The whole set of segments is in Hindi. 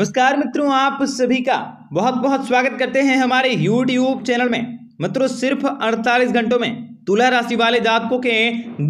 नमस्कार मित्रों आप सभी का बहुत बहुत स्वागत करते हैं हमारे YouTube चैनल में मित्रों सिर्फ 48 घंटों में तुला राशि वाले जातकों के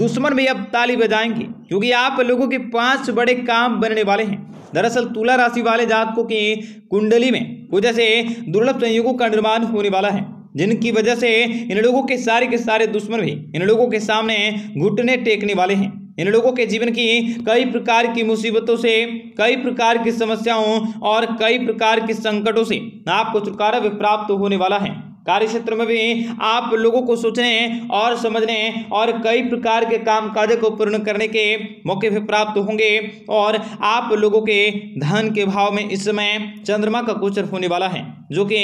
दुश्मन भी अब ताली बजाएंगे क्योंकि आप लोगों के पांच बड़े काम बनने वाले हैं दरअसल तुला राशि वाले जातकों की कुंडली में कुछ ऐसे दुर्लभ संयोगों का निर्माण होने वाला है जिनकी वजह से इन लोगों के सारे के सारे दुश्मन भी इन लोगों के सामने घुटने टेकने वाले हैं इन लोगों के जीवन की कई प्रकार की मुसीबतों से कई प्रकार की समस्याओं और कई प्रकार के संकटों से आपको छुटकारा भी प्राप्त होने वाला है कार्य क्षेत्र में भी आप लोगों को सोचने और समझने और कई प्रकार के काम कार्य को पूर्ण करने के मौके भी प्राप्त होंगे और आप लोगों के धन के भाव में इस समय चंद्रमा का गोचर होने वाला है जो कि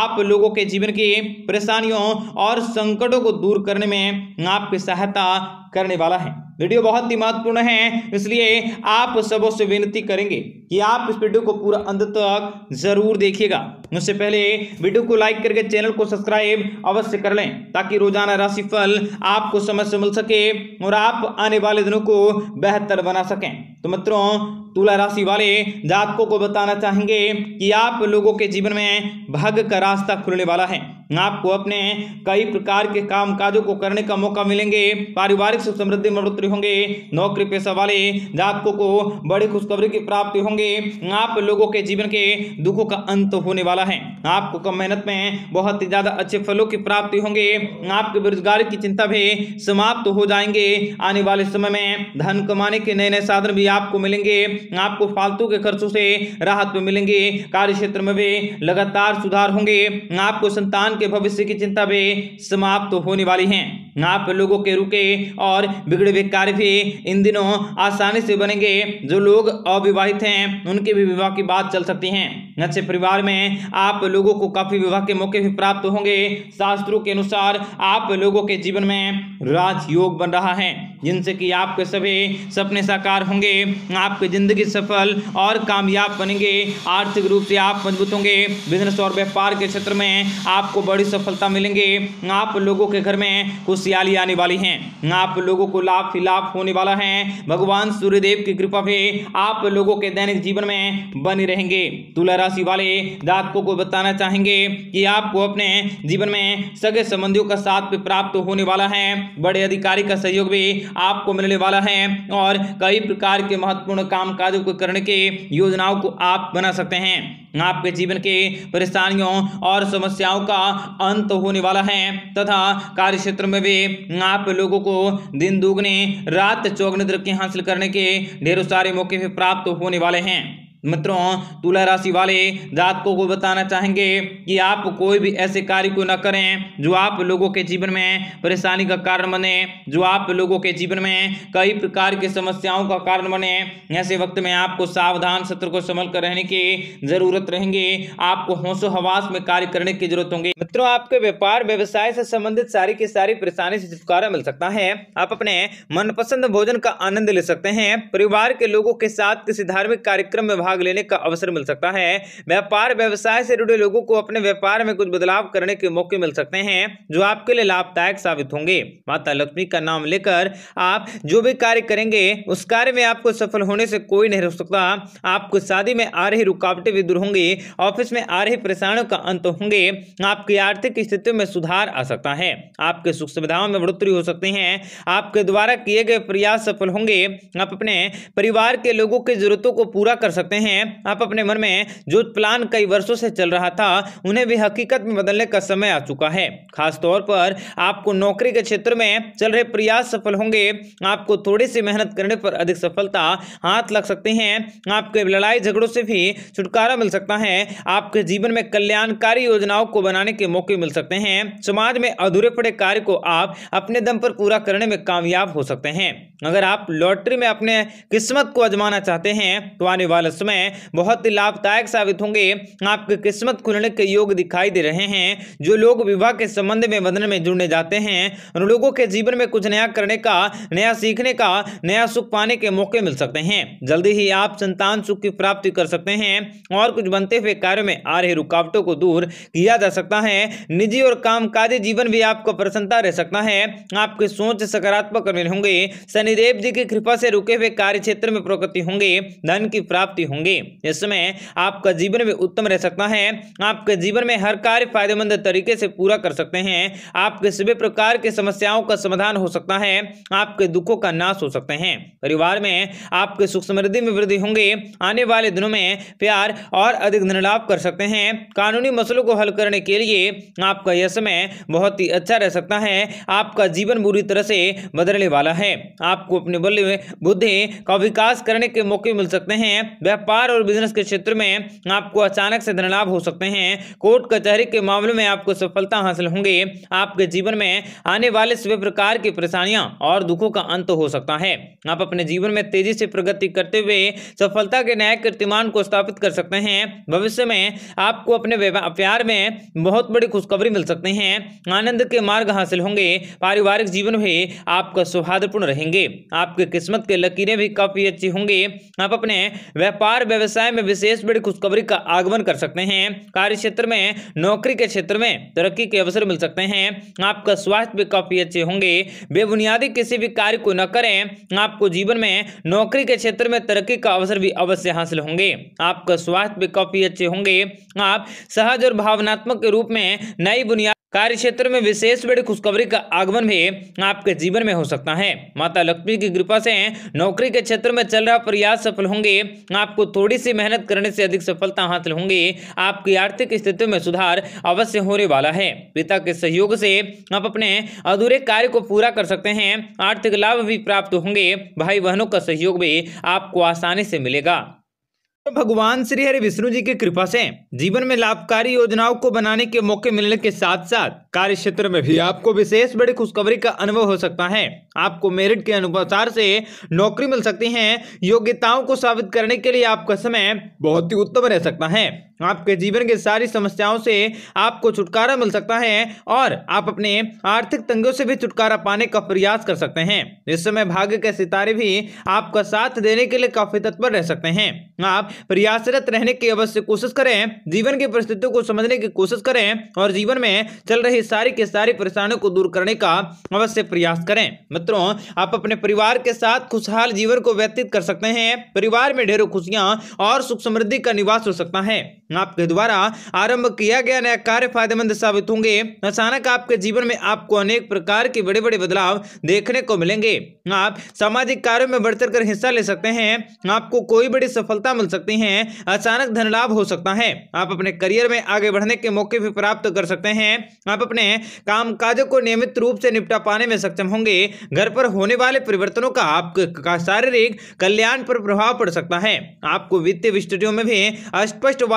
आप लोगों के जीवन की परेशानियों और संकटों को दूर करने में आपकी सहायता करने वाला है वीडियो बहुत ही महत्वपूर्ण है इसलिए आप सबों से विनती करेंगे कि आप इस वीडियो को पूरा अंत तक जरूर देखिएगा उससे पहले वीडियो को लाइक करके चैनल को सब्सक्राइब अवश्य कर लें ताकि रोजाना राशिफल आपको समय से मिल सके और आप आने वाले दिनों को बेहतर बना सकें तो मित्रों तुला राशि वाले जातकों को बताना चाहेंगे कि आप लोगों के जीवन में भाग्य का रास्ता खुलने वाला है आपको अपने कई प्रकार के काम काजों को करने का मौका मिलेंगे पारिवारिक सुख समृद्धि में बढ़ोतरी होंगे नौकरी पेशा वाले जातकों को बड़ी खुशखबरी की प्राप्ति होंगे आप लोगों के जीवन के दुखों का अंत होने वाला वाला है आपको कम मेहनत में बहुत ही ज़्यादा अच्छे फलों की प्राप्ति होंगे आपके बेरोजगारी की चिंता भी समाप्त तो हो जाएंगे आने वाले समय में धन कमाने के नए नए साधन भी आपको मिलेंगे आपको फालतू के खर्चों से राहत भी मिलेंगे कार्य क्षेत्र में भी लगातार सुधार होंगे आपको संतान के भविष्य की चिंता भी समाप्त तो होने वाली है आप लोगों के रुके और बिगड़े हुए कार्य भी इन दिनों आसानी से बनेंगे जो लोग अविवाहित हैं उनके भी विवाह की बात चल सकती है अच्छे परिवार में आप लोगों को काफी विवाह के मौके भी प्राप्त होंगे शास्त्रों के अनुसार आप लोगों के जीवन में राजयोग बन रहा है जिनसे कि आपके सभी सपने साकार होंगे आपकी ज़िंदगी सफल और कामयाब बनेंगे आर्थिक रूप से आप मजबूत होंगे बिजनेस और व्यापार के क्षेत्र में आपको बड़ी सफलता मिलेंगे आप लोगों के घर में खुशहाली आने वाली है आप लोगों को लाभ ही लाभ होने वाला है भगवान सूर्यदेव की कृपा भी आप लोगों के दैनिक जीवन में बने रहेंगे तुला राशि वाले जातकों को बताना चाहेंगे कि आपको अपने जीवन में सगे संबंधियों का साथ भी प्राप्त होने वाला है बड़े अधिकारी का सहयोग भी आपको मिलने वाला है और कई प्रकार के महत्वपूर्ण काम काजों को करने के योजनाओं को आप बना सकते हैं आपके जीवन के परेशानियों और समस्याओं का अंत होने वाला है तथा कार्य क्षेत्र में भी आप लोगों को दिन दुगने रात चौगने तरक्की हासिल करने के ढेरों सारे मौके भी प्राप्त होने वाले हैं मित्रों तुला राशि वाले जातकों को बताना चाहेंगे कि आप कोई भी ऐसे कार्य को न करें जो आप लोगों के जीवन में परेशानी का कारण बने जो आप लोगों के जीवन में कई प्रकार की समस्याओं का कारण बने ऐसे वक्त में आपको सावधान सत्र को संभल कर रहने की जरूरत रहेंगे आपको होशो हवास में कार्य करने की जरूरत होंगी मित्रों आपके व्यापार व्यवसाय से संबंधित सारी की सारी परेशानी से छुटकारा मिल सकता है आप अपने मनपसंद भोजन का आनंद ले सकते हैं परिवार के लोगों के साथ किसी धार्मिक कार्यक्रम में भाग लेने का अवसर मिल सकता है व्यापार व्यवसाय से जुड़े लोगों को अपने व्यापार में कुछ बदलाव करने के मौके मिल सकते हैं जो आपके लिए लाभदायक साबित होंगे माता लक्ष्मी का नाम लेकर आप जो भी कार्य करेंगे उस कार्य में आपको सफल होने से कोई नहीं रोक सकता आपको शादी में आ रही रुकावटें भी दूर होंगी ऑफिस में आ रही परेशानियों का अंत होंगे आपकी आर्थिक स्थितियों में सुधार आ सकता है आपके सुख सुविधाओं में बढ़ोतरी हो सकती है आपके द्वारा किए गए प्रयास सफल होंगे आप अपने परिवार के लोगों की जरूरतों को पूरा कर सकते हैं सकते हैं आप अपने मन में जो प्लान कई वर्षों से चल रहा था उन्हें भी हकीकत में बदलने का समय आ चुका है खासतौर पर आपको नौकरी के क्षेत्र में चल रहे प्रयास सफल होंगे आपको थोड़ी सी मेहनत करने पर अधिक सफलता हाथ लग सकती है आपके लड़ाई झगड़ों से भी छुटकारा मिल सकता है आपके जीवन में कल्याणकारी योजनाओं को बनाने के मौके मिल सकते हैं समाज में अधूरे पड़े कार्य को आप अपने दम पर पूरा करने में कामयाब हो सकते हैं अगर आप लॉटरी में अपने किस्मत को अजमाना चाहते हैं तो आने वाला समय समय बहुत ही लाभदायक साबित होंगे आपकी किस्मत खुलने के योग दिखाई दे रहे हैं जो लोग विवाह के संबंध में बंधन में जुड़ने जाते हैं उन लोगों के जीवन में कुछ नया करने का नया सीखने का नया सुख पाने के मौके मिल सकते हैं जल्दी ही आप संतान सुख की प्राप्ति कर सकते हैं और कुछ बनते हुए कार्यों में आ रही रुकावटों को दूर किया जा सकता है निजी और कामकाजी जीवन भी आपको प्रसन्नता रह सकता है आपकी सोच सकारात्मक होंगे शनिदेव जी की कृपा से रुके हुए कार्य क्षेत्र में प्रगति होंगे धन की प्राप्ति होंगे होंगे इसमें आपका जीवन भी उत्तम रह सकता है आपके जीवन में हर कार्य फायदेमंद तरीके से पूरा कर सकते हैं आपके सभी प्रकार के समस्याओं का समाधान हो सकता है आपके दुखों का नाश हो सकते हैं परिवार में आपके सुख समृद्धि में वृद्धि होंगे आने वाले दिनों में प्यार और अधिक धन लाभ कर सकते हैं कानूनी मसलों को हल करने के लिए आपका यह समय बहुत ही अच्छा रह सकता है आपका जीवन बुरी तरह से बदलने वाला है आपको अपने बल्ले बुद्धि का विकास करने के मौके मिल सकते हैं व्यापार व्यापार और बिजनेस के क्षेत्र में आपको अचानक से धनलाभ हो सकते हैं कोर्ट कचहरी के मामलों में आपको सफलता हासिल होंगे आपके जीवन में आने वाले सभी प्रकार की परेशानियां और दुखों का अंत हो सकता है आप अपने जीवन में तेजी से प्रगति करते हुए सफलता के नए कीर्तिमान को स्थापित कर सकते हैं भविष्य में आपको अपने प्यार में बहुत बड़ी खुशखबरी मिल सकती है आनंद के मार्ग हासिल होंगे पारिवारिक जीवन भी आपका सौहार्दपूर्ण रहेंगे आपके किस्मत के लकीरें भी काफी अच्छी होंगे आप अपने व्यापार कार व्यवसाय में विशेष बड़ी खुशखबरी का आगमन कर सकते हैं कार्य क्षेत्र में नौकरी के क्षेत्र में तरक्की के अवसर मिल सकते हैं आपका स्वास्थ्य भी काफी अच्छे होंगे बेबुनियादी किसी भी कार्य को न करें आपको जीवन में नौकरी के क्षेत्र में तरक्की का अवसर भी अवश्य हासिल होंगे आपका स्वास्थ्य भी काफी अच्छे होंगे आप सहज और भावनात्मक के रूप में नई बुनियाद कार्य क्षेत्र में विशेष बड़ी खुशखबरी का आगमन भी आपके जीवन में हो सकता है माता लक्ष्मी की कृपा से नौकरी के क्षेत्र में चल रहा प्रयास सफल होंगे आपको थोड़ी सी मेहनत करने से अधिक सफलता हासिल होंगी आपकी आर्थिक स्थिति में सुधार अवश्य होने वाला है पिता के सहयोग से आप अपने अधूरे कार्य को पूरा कर सकते हैं आर्थिक लाभ भी प्राप्त होंगे भाई बहनों का सहयोग भी आपको आसानी से मिलेगा भगवान श्री हरि विष्णु जी की कृपा से जीवन में लाभकारी योजनाओं को बनाने के मौके मिलने के साथ साथ कार्य क्षेत्र में भी आपको विशेष बड़ी खुशखबरी का अनुभव हो सकता है आपको मेरिट के अनुसार से नौकरी मिल सकती है योग्यताओं को साबित करने के लिए आपका समय बहुत ही उत्तम रह सकता है आपके जीवन की सारी समस्याओं से आपको छुटकारा मिल सकता है और आप अपने आर्थिक तंगियों से भी छुटकारा पाने का प्रयास कर सकते हैं इस समय भाग्य के सितारे भी आपका साथ देने के लिए काफी तत्पर रह सकते हैं आप प्रयासरत रहने की अवश्य कोशिश करें जीवन की परिस्थितियों को समझने की कोशिश करें और जीवन में चल रही सारी के सारी परेशानियों को दूर करने का अवश्य प्रयास करें मित्रों आप अपने परिवार के साथ खुशहाल जीवन को व्यतीत कर सकते हैं परिवार में ढेरों खुशियां और सुख समृद्धि का निवास हो सकता है आपके द्वारा आरंभ किया गया नया कार्य फायदेमंद साबित होंगे अचानक आपके जीवन में आपको अनेक प्रकार के बड़े बड़े बदलाव देखने को मिलेंगे आप सामाजिक कार्यों में बढ़ कर हिस्सा ले सकते हैं आपको कोई बड़ी सफलता मिल सकती है अचानक धन लाभ हो सकता है आप अपने करियर में आगे बढ़ने के मौके भी प्राप्त कर सकते हैं आप अपने काम को नियमित रूप से निपटा पाने में सक्षम होंगे घर पर होने वाले परिवर्तनों का आपके शारीरिक कल्याण पर प्रभाव पड़ सकता है आपको वित्तीय स्थितियों में भी अस्पष्ट